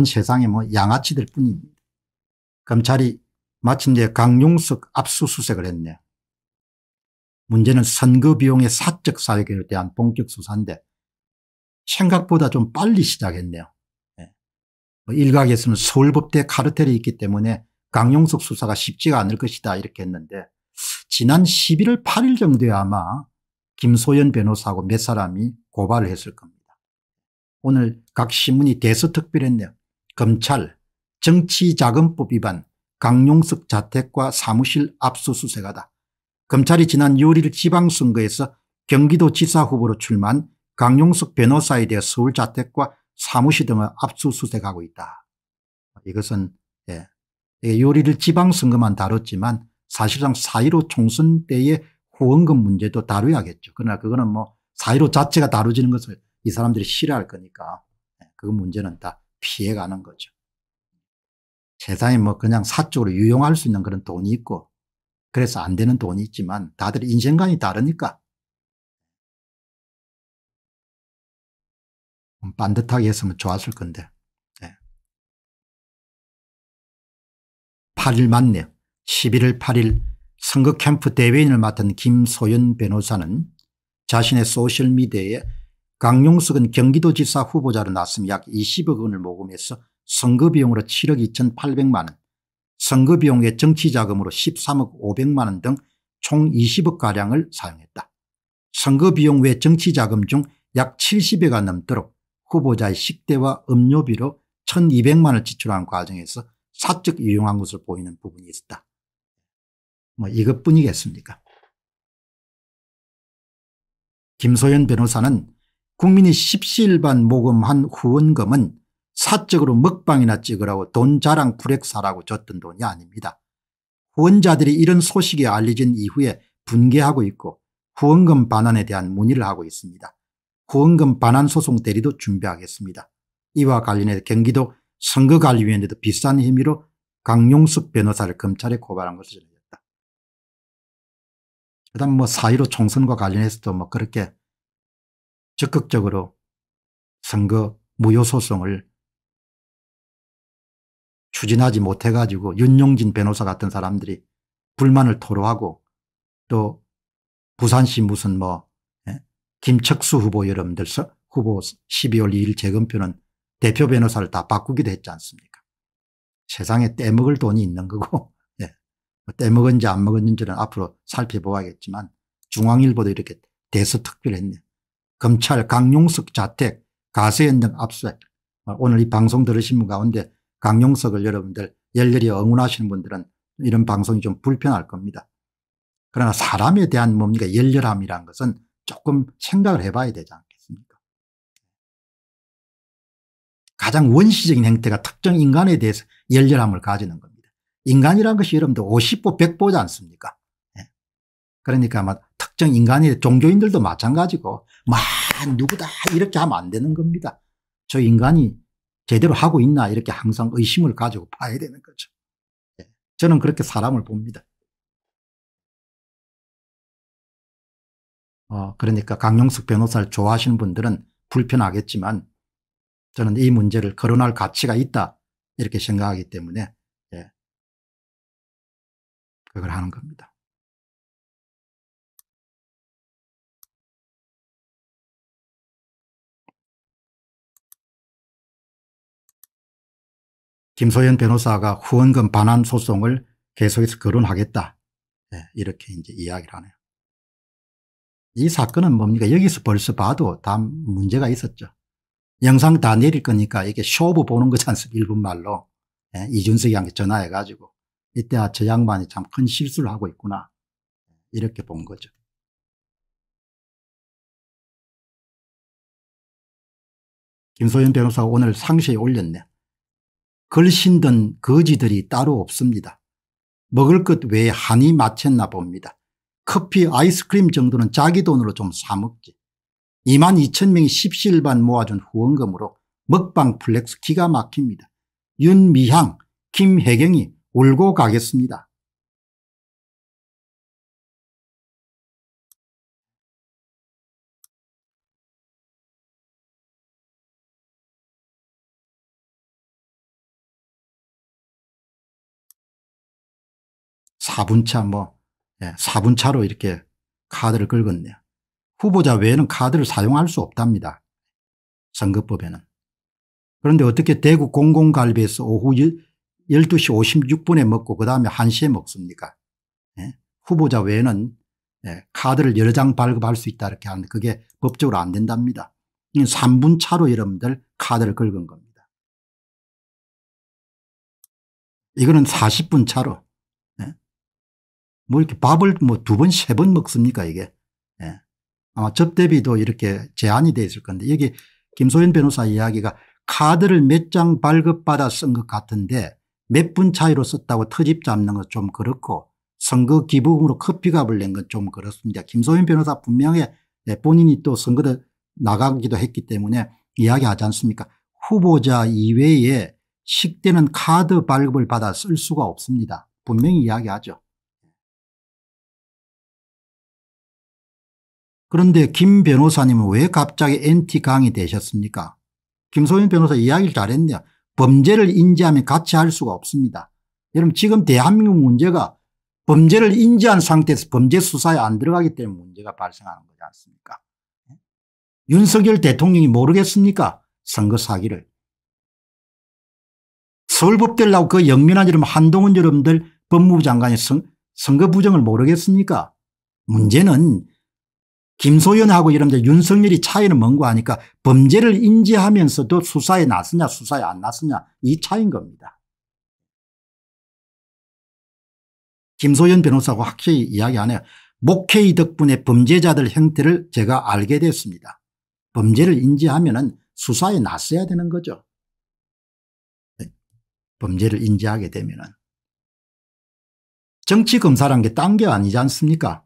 온 세상에 뭐 양아치들 뿐입니다. 검찰이 마침내 강용석 압수수색을 했네요. 문제는 선거 비용의 사적 사역에 대한 본격 수사인데 생각보다 좀 빨리 시작했네요. 예. 뭐 일각에서는 서울법대 카르텔이 있기 때문에 강용석 수사가 쉽지가 않을 것이다 이렇게 했는데 지난 11월 8일 정도에 아마 김소연 변호사하고 몇 사람이 고발을 했을 겁니다. 오늘 각 신문이 대서특필했네요. 검찰, 정치자금법 위반, 강용석 자택과 사무실 압수수색하다. 검찰이 지난 6일 지방선거에서 경기도지사 후보로 출마한 강용석 변호사에 대해 서울 자택과 사무실 등을 압수수색하고 있다. 이것은 예, 6일 지방선거만 다뤘지만 사실상 4.15 총선 때의 후원금 문제도 다뤄야겠죠. 그러나 그거는 뭐4.15 자체가 다뤄지는 것을 이 사람들이 싫어할 거니까 그 문제는 다 피해가는 거죠. 세상에 뭐 그냥 사적으로 유용할 수 있는 그런 돈이 있고 그래서 안 되는 돈이 있지만 다들 인생관이 다르니까 음, 반듯하게 했으면 좋았을 건데 네. 예. 8일 맞네요. 11월 8일 선거 캠프 대변인을 맡은 김소연 변호사는 자신의 소셜미디어에 강용석은 경기도지사 후보자로 나선 약 20억 원을 모금해서 선거비용으로 7억 2,800만 원, 선거비용의 정치자금으로 13억 500만 원 등 총 20억가량을 사용했다. 선거비용 외 정치자금 중 약 70여가 넘도록 후보자의 식대와 음료비로 1200만 원을 지출한 과정에서 사적 유용한 것을 보이는 부분이 있었다. 뭐 이것뿐이겠습니까 김소연 변호사는 국민이 십시일반 모금한 후원금은 사적으로 먹방이나 찍으라고 돈 자랑 불액사라고 줬던 돈이 아닙니다. 후원자들이 이런 소식이 알려진 이후에 분개하고 있고 후원금 반환에 대한 문의를 하고 있습니다. 후원금 반환 소송 대리도 준비하겠습니다. 이와 관련해 경기도 선거관리위원회도 비싼 혐의로 강용숙 변호사를 검찰에 고발한 것을 전해졌다. 그 다음 뭐4.15 총선과 관련해서도 뭐 그렇게 적극적으로 선거 무효소송을 추진하지 못해가지고 윤용진 변호사 같은 사람들이 불만을 토로하고 또 부산시 무슨 뭐 예? 김척수 후보 여러분들 후보 12월 2일 재검표는 대표 변호사를 다 바꾸기도 했지 않습니까 세상에 떼먹을 돈이 있는 거고 예. 뭐 떼먹은지 안 먹은지는 앞으로 살펴보아야겠지만 중앙일보도 이렇게 대서특별했네요 검찰 강용석 자택 가세현 등 압수해 어, 오늘 이 방송 들으신 분 가운데 강용석을 여러분들 열렬히 응원하시는 분들은 이런 방송이 좀 불편할 겁니다. 그러나 사람에 대한 뭡니까 열렬함이란 것은 조금 생각을 해봐야 되지 않겠습니까 가장 원시적인 행태가 특정 인간에 대해서 열렬함을 가지는 겁니다. 인간이란 것이 여러분들 50보 100보지 않습니까 예. 그러니까 아마 특정 인간이 종교인들도 마찬가지고 막 누구다 이렇게 하면 안 되는 겁니다. 저 인간이 제대로 하고 있나 이렇게 항상 의심을 가지고 봐야 되는 거죠. 예, 저는 그렇게 사람을 봅니다. 어, 그러니까 강용석 변호사를 좋아하시는 분들은 불편하겠지만 저는 이 문제를 거론할 가치가 있다 이렇게 생각하기 때문에 예, 그걸 하는 겁니다. 김소연 변호사가 후원금 반환 소송을 계속해서 거론하겠다. 네, 이렇게 이제 이야기를 하네요. 이 사건은 뭡니까? 여기서 벌써 봐도 다 문제가 있었죠. 영상 다 내릴 거니까 이게 쇼부 보는 거지 않습니까? 일본 말로. 예, 이준석이한테 전화해가지고 이때 아, 저 양반이 참 큰 실수를 하고 있구나. 이렇게 본 거죠. 김소연 변호사가 오늘 상시에 올렸네. 걸신던 거지들이 따로 없습니다. 먹을 것 외에 한이 맞췄나 봅니다. 커피 아이스크림 정도는 자기 돈으로 좀 사먹지. 2만 2천 명이 십시일반 모아준 후원금으로 먹방 플렉스 기가 막힙니다. 윤미향, 김혜경이 울고 가겠습니다. 4분차 뭐 예, 4분차로 이렇게 카드를 긁었네요. 후보자 외에는 카드를 사용할 수 없답니다. 선거법에는. 그런데 어떻게 대구 공공갈비에서 오후 12시 56분에 먹고 그다음에 1시에 먹습니까 예? 후보자 외에는 예, 카드를 여러 장 발급할 수 있다 이렇게 하는데 그게 법적으로 안 된답니다. 3분 차로 여러분들 카드를 긁은 겁니다. 이거는 40분 차로 뭐 이렇게 밥을 뭐 두 번, 세 번 먹습니까 이게. 예. 아마 접대비도 이렇게 제한이 돼 있을 건데 여기 김소연 변호사 이야기가 카드를 몇 장 발급받아 쓴 것 같은데 몇 분 차이로 썼다고 터집 잡는 건 좀 그렇고 선거 기부금으로 커피값을 낸 건 좀 그렇습니다. 김소연 변호사 분명히 네, 본인이 또 선거를 나가기도 했기 때문에 이야기하지 않습니까 후보자 이외에 식대는 카드 발급을 받아 쓸 수가 없습니다. 분명히 이야기하죠. 그런데 김 변호사님은 왜 갑자기 NT 강이 되셨습니까? 김소연 변호사 이야기를 잘했네요. 범죄를 인지하면 같이 할 수가 없습니다. 여러분 지금 대한민국 문제가 범죄를 인지한 상태에서 범죄 수사에 안 들어가기 때문에 문제가 발생하는 거지 않습니까? 예? 윤석열 대통령이 모르겠습니까? 선거 사기를. 서울법대라고 그 영민한 여러분 한동훈 여러분들 법무부 장관이 선, 선거 부정을 모르겠습니까? 문제는 김소연하고 이런데 윤석열이 차이는 뭔고 하니까 범죄를 인지하면서도 수사에 났으냐 수사에 안났으냐이 차이인 겁니다. 김소연 변호사하고 확실히 이야기 하네요 목회의 덕분에 범죄자들 형태를 제가 알게 됐습니다. 범죄를 인지하면 수사에 났어야 되는 거죠. 네. 범죄를 인지하게 되면 은 정치검사란 게 딴 게 아니지 않습니까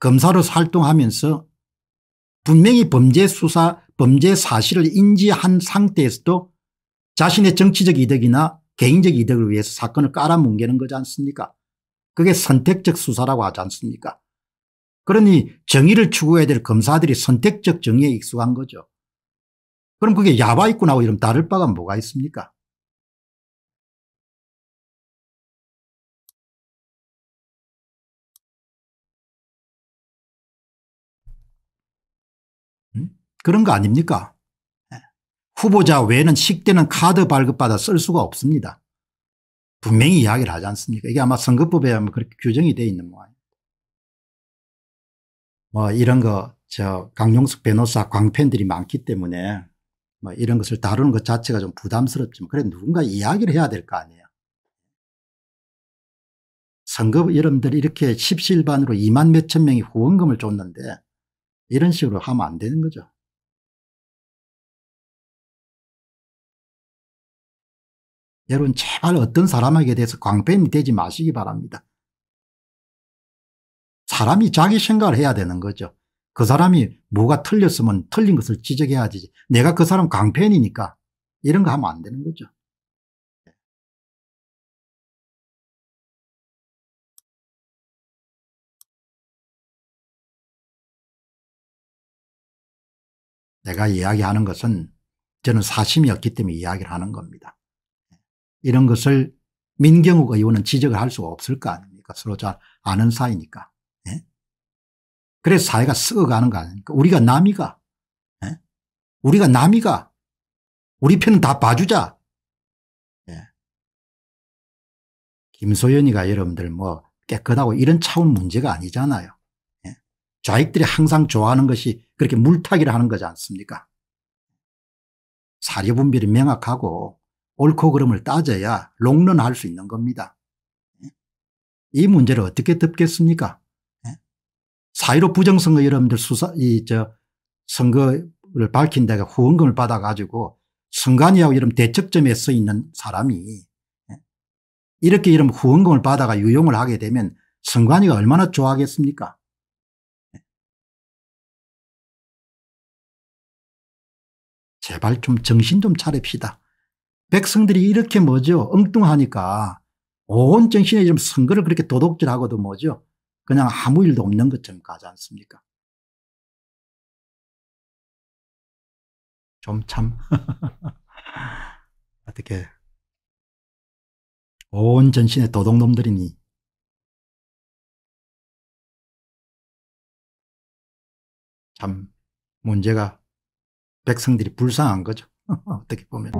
검사로서 활동하면서 분명히 범죄 수사 범죄 사실을 인지한 상태에서도 자신의 정치적 이득이나 개인적 이득을 위해서 사건을 깔아뭉개는 거지 않습니까 그게 선택적 수사라고 하지 않습니까 그러니 정의를 추구해야 될 검사들이 선택적 정의에 익숙한 거죠. 그럼 그게 야바 있구 나고 하 이러면 다를 바가 뭐가 있습니까 그런 거 아닙니까? 예. 후보자 외에는 식대는 카드 발급받아 쓸 수가 없습니다. 분명히 이야기를 하지 않습니까? 이게 아마 선거법에 하면 그렇게 규정이 되어 있는 모양입니다. 뭐 이런 거, 저 강용석 변호사 광팬들이 많기 때문에 뭐 이런 것을 다루는 것 자체가 좀 부담스럽지만 그래 누군가 이야기를 해야 될 거 아니에요. 선거 여러분들 이렇게 십일반으로 2만 몇 천 명이 후원금을 줬는데 이런 식으로 하면 안 되는 거죠. 여러분 제발 어떤 사람에게 대해서 광팬이 되지 마시기 바랍니다. 사람이 자기 생각을 해야 되는 거죠. 그 사람이 뭐가 틀렸으면 틀린 것을 지적해야지 내가 그 사람 광팬이니까 이런 거 하면 안 되는 거죠. 내가 이야기하는 것은 저는 사심이 없기 때문에 이야기를 하는 겁니다. 이런 것을 민경욱 의원은 지적을 할 수가 없을 거 아닙니까 서로 잘 아는 사이니까. 예? 그래서 사회가 썩어가는 거 아닙니까 우리가 남이가 예? 우리가 남이가 우리 편은 다 봐주자. 예. 김소연이가 여러분들 뭐 깨끗하고 이런 차원 문제가 아니잖아요. 예? 좌익들이 항상 좋아하는 것이 그렇게 물타기를 하는 거지 않습니까 사려분별이 명확하고 옳고 그름을 따져야 롱런할 수 있는 겁니다. 예? 이 문제를 어떻게 덮겠습니까? 예? 사이로 부정선거 여러분들 수사, 이, 저, 선거를 밝힌 데가 후원금을 받아가지고 선관위하고 이런 대척점에 서 있는 사람이 예? 이렇게 이런 후원금을 받아가 유용을 하게 되면 선관위가 얼마나 좋아하겠습니까? 제발 좀 정신 좀 차립시다. 백성들이 이렇게 뭐죠 엉뚱하니까 온 정신에 지금 선거를 그렇게 도둑질하고도 뭐죠 그냥 아무 일도 없는 것처럼 가지 않습니까 좀 참 어떻게 온 전신에 도둑놈들이니 참 문제가 백성들이 불쌍한 거죠 어떻게 보면